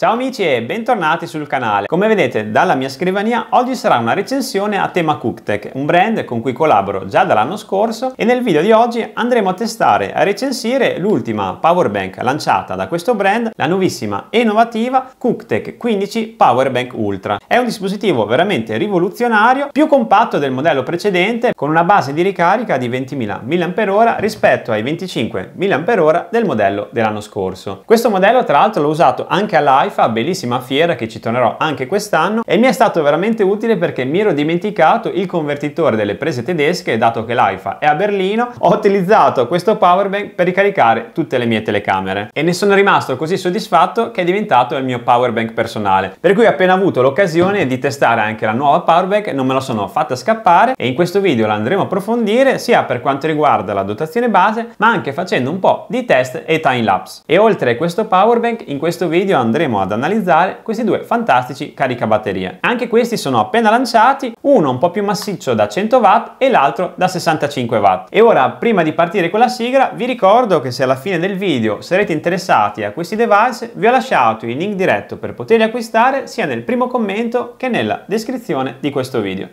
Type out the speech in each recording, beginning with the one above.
Ciao amici e bentornati sul canale. Come vedete dalla mia scrivania oggi sarà una recensione a tema Cooktech, un brand con cui collaboro già dall'anno scorso e nel video di oggi andremo a testare e recensire l'ultima powerbank lanciata da questo brand, la nuovissima e innovativa Cooktech 15 Powerbank Ultra. È un dispositivo veramente rivoluzionario, più compatto del modello precedente con una base di ricarica di 20.000 mAh rispetto ai 25.000 mAh del modello dell'anno scorso. Questo modello tra l'altro l'ho usato anche all'IFE Haifa, bellissima fiera che ci tornerò anche quest'anno e mi è stato veramente utile perché mi ero dimenticato il convertitore delle prese tedesche dato che l'Haifa è a Berlino ho utilizzato questo powerbank per ricaricare tutte le mie telecamere e ne sono rimasto così soddisfatto che è diventato il mio powerbank personale per cui appena avuto l'occasione di testare anche la nuova powerbank non me la sono fatta scappare e in questo video la andremo a approfondire sia per quanto riguarda la dotazione base ma anche facendo un po' di test e time lapse e oltre a questo powerbank in questo video andremo a ad analizzare questi due fantastici caricabatterie. Anche questi sono appena lanciati, uno un po' più massiccio da 100 watt e l'altro da 65 watt. E ora, prima di partire con la sigla, vi ricordo che se alla fine del video sarete interessati a questi device, vi ho lasciato il link diretto per poterli acquistare sia nel primo commento che nella descrizione di questo video.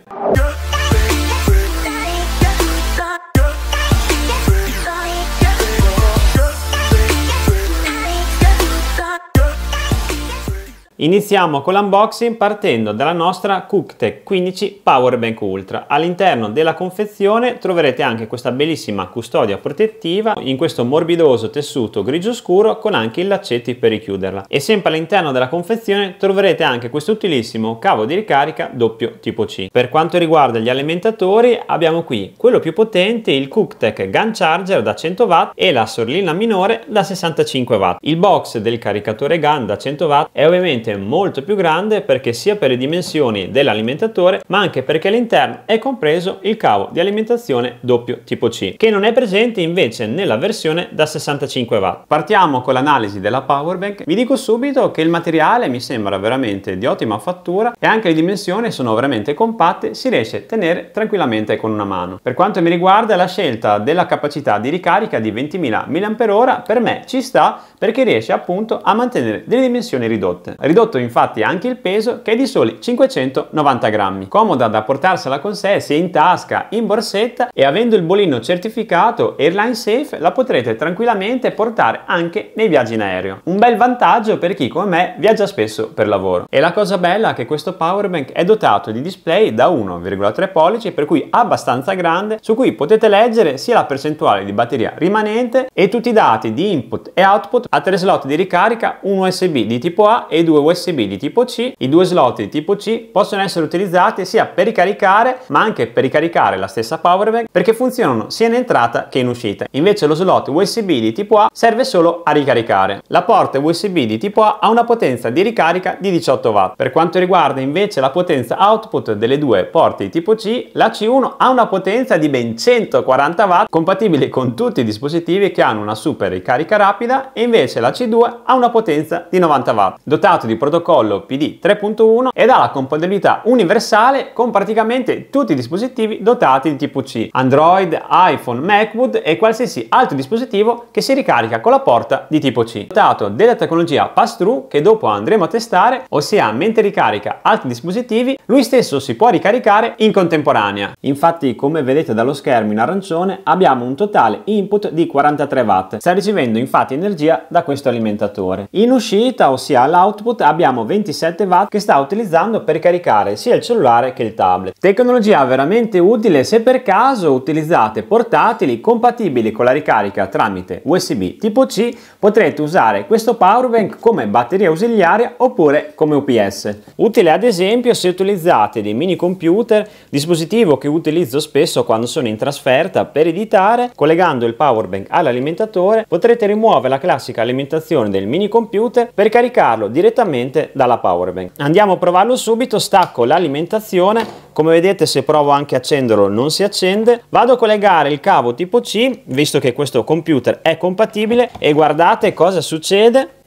Iniziamo con l'unboxing partendo dalla nostra Cooktech 15 Powerbank Ultra. All'interno della confezione troverete anche questa bellissima custodia protettiva in questo morbidoso tessuto grigio scuro con anche i laccetti per richiuderla. E sempre all'interno della confezione troverete anche questo utilissimo cavo di ricarica doppio tipo C. Per quanto riguarda gli alimentatori abbiamo qui quello più potente il Cooktech Gun Charger da 100 W e la sorlina minore da 65 W. Il box del caricatore Gun da 100 W è ovviamente sicuramente molto più grande perché sia per le dimensioni dell'alimentatore ma anche perché all'interno è compreso il cavo di alimentazione doppio tipo C che non è presente invece nella versione da 65 watt. Partiamo con l'analisi della powerbank. Vi dico subito che il materiale mi sembra veramente di ottima fattura e anche le dimensioni sono veramente compatte, si riesce a tenere tranquillamente con una mano. Per quanto mi riguarda la scelta della capacità di ricarica di 20.000 mAh per me ci sta perché riesce appunto a mantenere delle dimensioni ridotte. ridotte ridotto infatti anche il peso che è di soli 590 grammi. Comoda da portarsela con sé sia in tasca, in borsetta e avendo il bolino certificato Airline Safe la potrete tranquillamente portare anche nei viaggi in aereo. Un bel vantaggio per chi come me viaggia spesso per lavoro. E la cosa bella è che questo powerbank è dotato di display da 1,3 pollici per cui abbastanza grande su cui potete leggere sia la percentuale di batteria rimanente e tutti i dati di input e output a tre slot di ricarica, un USB di tipo A e due USB USB di tipo C, i due slot di tipo C possono essere utilizzati sia per ricaricare ma anche per ricaricare la stessa power bank perché funzionano sia in entrata che in uscita. Invece lo slot USB di tipo A serve solo a ricaricare. La porta USB di tipo A ha una potenza di ricarica di 18 W. Per quanto riguarda invece la potenza output delle due porte di tipo C, la C1 ha una potenza di ben 140 W compatibile con tutti i dispositivi che hanno una super ricarica rapida e invece la C2 ha una potenza di 90 W, dotato di protocollo PD 3.1 ed ha la compatibilità universale con praticamente tutti i dispositivi dotati di tipo C, Android, iPhone, MacBook e qualsiasi altro dispositivo che si ricarica con la porta di tipo C. Dotato della tecnologia pass-through che dopo andremo a testare, ossia mentre ricarica altri dispositivi, lui stesso si può ricaricare in contemporanea. Infatti, come vedete dallo schermo in arancione, abbiamo un totale input di 43 watt. Sta ricevendo infatti energia da questo alimentatore. In uscita, ossia all'output, abbiamo 27 watt che sta utilizzando per caricare sia il cellulare che il tablet. Tecnologia veramente utile se per caso utilizzate portatili compatibili con la ricarica tramite USB tipo C, potrete usare questo powerbank come batteria ausiliaria oppure come UPS. Utile ad esempio se utilizzate dei mini computer, dispositivo che utilizzo spesso quando sono in trasferta per editare, collegando il powerbank all'alimentatore potrete rimuovere la classica alimentazione del mini computer per caricarlo direttamente direttamente dalla power bank. Andiamo a provarlo subito, stacco l'alimentazione, come vedete se provo anche a accenderlo non si accende, vado a collegare il cavo tipo C, visto che questo computer è compatibile e guardate cosa succede,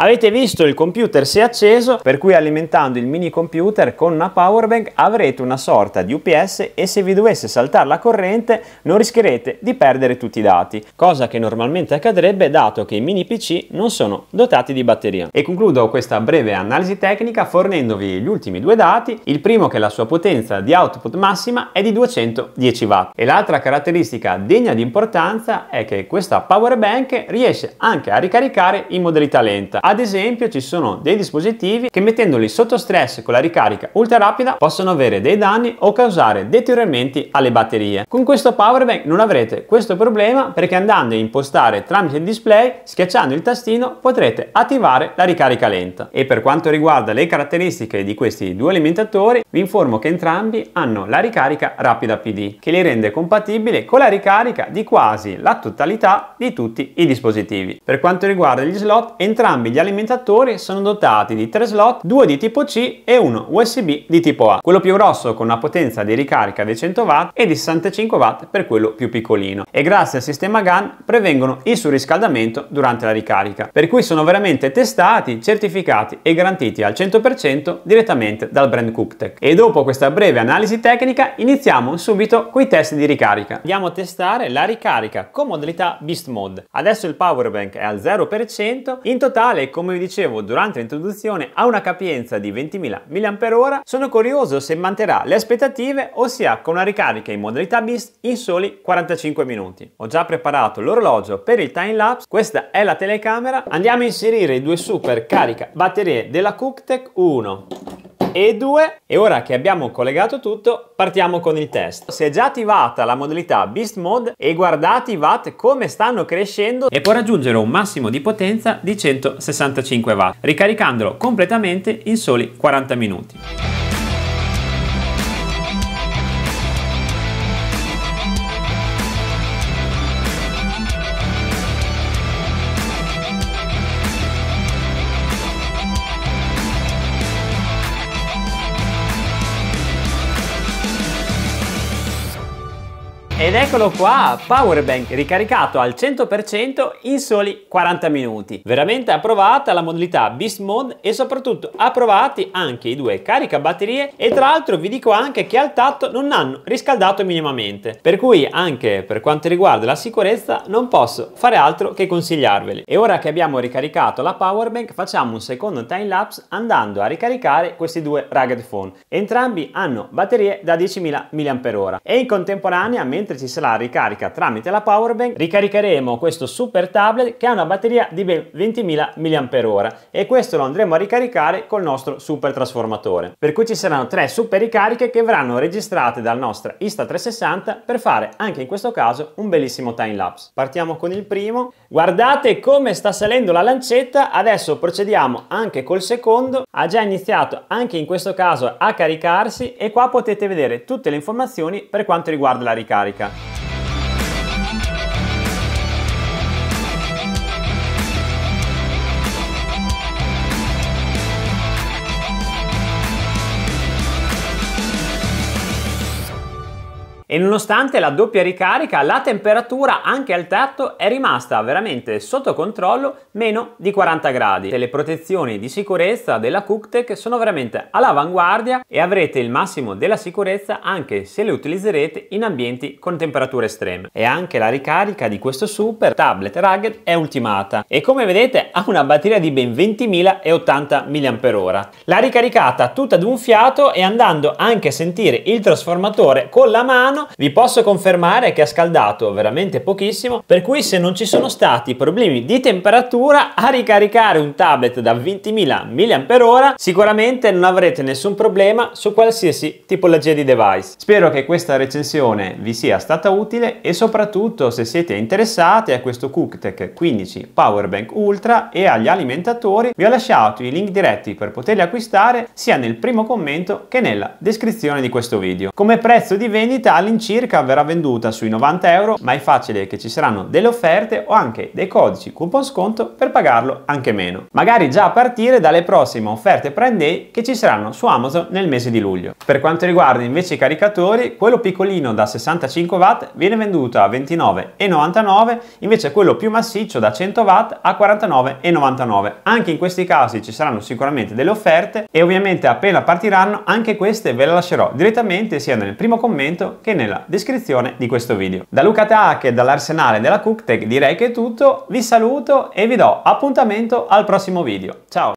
Avete visto il computer si è acceso, per cui alimentando il mini computer con una power bank avrete una sorta di UPS e se vi dovesse saltare la corrente non rischierete di perdere tutti i dati, cosa che normalmente accadrebbe dato che i mini PC non sono dotati di batteria. E concludo questa breve analisi tecnica fornendovi gli ultimi due dati, il primo che la sua potenza di output massima è di 210 watt e l'altra caratteristica degna di importanza è che questa power bank riesce anche a ricaricare in modalità lenta ad esempio ci sono dei dispositivi che mettendoli sotto stress con la ricarica ultra rapida possono avere dei danni o causare deterioramenti alle batterie. Con questo powerbank non avrete questo problema perché andando a impostare tramite il display, schiacciando il tastino potrete attivare la ricarica lenta. E per quanto riguarda le caratteristiche di questi due alimentatori, vi informo che entrambi hanno la ricarica rapida PD che li rende compatibili con la ricarica di quasi la totalità di tutti i dispositivi. Per quanto riguarda gli slot, entrambi gli gli alimentatori sono dotati di tre slot, due di tipo C e uno USB di tipo A, quello più grosso con una potenza di ricarica di 100 W e di 65 W per quello più piccolino. E grazie al sistema GAN prevengono il surriscaldamento durante la ricarica, per cui sono veramente testati, certificati e garantiti al 100% direttamente dal brand Cooktech. E dopo questa breve analisi tecnica iniziamo subito con i test di ricarica. Andiamo a testare la ricarica con modalità Beast Mode. Adesso il power bank è al 0%, in totale come vi dicevo durante l'introduzione ha una capienza di 20.000 mAh, sono curioso se manterrà le aspettative ossia con una ricarica in modalità BIST in soli 45 minuti. Ho già preparato l'orologio per il time lapse, questa è la telecamera, andiamo a inserire i due super carica batterie della Cooktech 1 e 2 e ora che abbiamo collegato tutto partiamo con il test. Si è già attivata la modalità Beast Mode e guardate i watt come stanno crescendo e può raggiungere un massimo di potenza di 165 watt ricaricandolo completamente in soli 40 minuti. Ed eccolo qua, Powerbank ricaricato al 100% in soli 40 minuti. Veramente approvata la modalità Beast Mode e soprattutto approvati anche i due caricabatterie e tra l'altro vi dico anche che al tatto non hanno riscaldato minimamente. Per cui anche per quanto riguarda la sicurezza non posso fare altro che consigliarveli. E ora che abbiamo ricaricato la Powerbank facciamo un secondo time lapse andando a ricaricare questi due rugged phone. Entrambi hanno batterie da 10.000 mAh e in contemporanea mentre mentre ci sarà ricarica tramite la powerbank ricaricheremo questo super tablet che ha una batteria di ben 20.000 mAh e questo lo andremo a ricaricare col nostro super trasformatore. Per cui ci saranno tre super ricariche che verranno registrate dal nostro Insta360 per fare anche in questo caso un bellissimo time lapse. Partiamo con il primo. Guardate come sta salendo la lancetta, adesso procediamo anche col secondo. Ha già iniziato anche in questo caso a caricarsi e qua potete vedere tutte le informazioni per quanto riguarda la ricarica. America e nonostante la doppia ricarica la temperatura anche al tatto è rimasta veramente sotto controllo meno di 40 gradi. Le protezioni di sicurezza della Cooktech sono veramente all'avanguardia e avrete il massimo della sicurezza anche se le utilizzerete in ambienti con temperature estreme. E anche la ricarica di questo super tablet rugged è ultimata e come vedete ha una batteria di ben 20.080 mAh. L'ha ricaricata tutta d'un fiato e andando anche a sentire il trasformatore con la mano mano, vi posso confermare che ha scaldato veramente pochissimo, per cui se non ci sono stati problemi di temperatura a ricaricare un tablet da 20.000 mAh, sicuramente non avrete nessun problema su qualsiasi tipologia di device. Spero che questa recensione vi sia stata utile e soprattutto se siete interessati a questo Cooktech 15 Powerbank Ultra e agli alimentatori, vi ho lasciato i link diretti per poterli acquistare sia nel primo commento che nella descrizione di questo video. Come prezzo di vendita all'incirca verrà venduta sui 90 euro, ma è facile che ci saranno delle offerte o anche dei codici coupon sconto per pagarlo anche meno. Magari già a partire dalle prossime offerte Prime Day che ci saranno su Amazon nel mese di luglio. Per quanto riguarda invece i caricatori, quello piccolino da 65 watt viene venduto a 29,99, invece quello più massiccio da 100 watt a 49,99. Anche in questi casi ci saranno sicuramente delle offerte e ovviamente appena partiranno anche queste ve le lascerò direttamente sia nel primo commento che nel nella descrizione di questo video. Da Luca Tac e dall'arsenale della CookTech direi che è tutto, vi saluto e vi do appuntamento al prossimo video. Ciao!